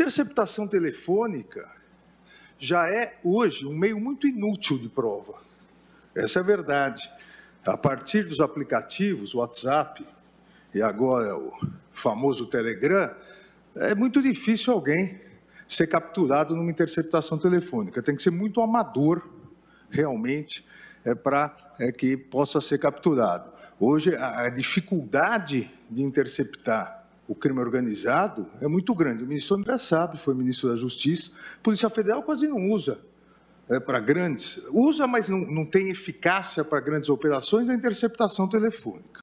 interceptação telefônica já é hoje um meio muito inútil de prova. Essa é a verdade. A partir dos aplicativos, WhatsApp e agora o famoso Telegram, é muito difícil alguém ser capturado numa interceptação telefônica. Tem que ser muito amador, realmente, é, para é, que possa ser capturado. Hoje, a dificuldade de interceptar o crime organizado é muito grande. O ministro André sabe, foi ministro da Justiça. A Polícia Federal quase não usa é, para grandes. Usa, mas não, não tem eficácia para grandes operações a interceptação telefônica.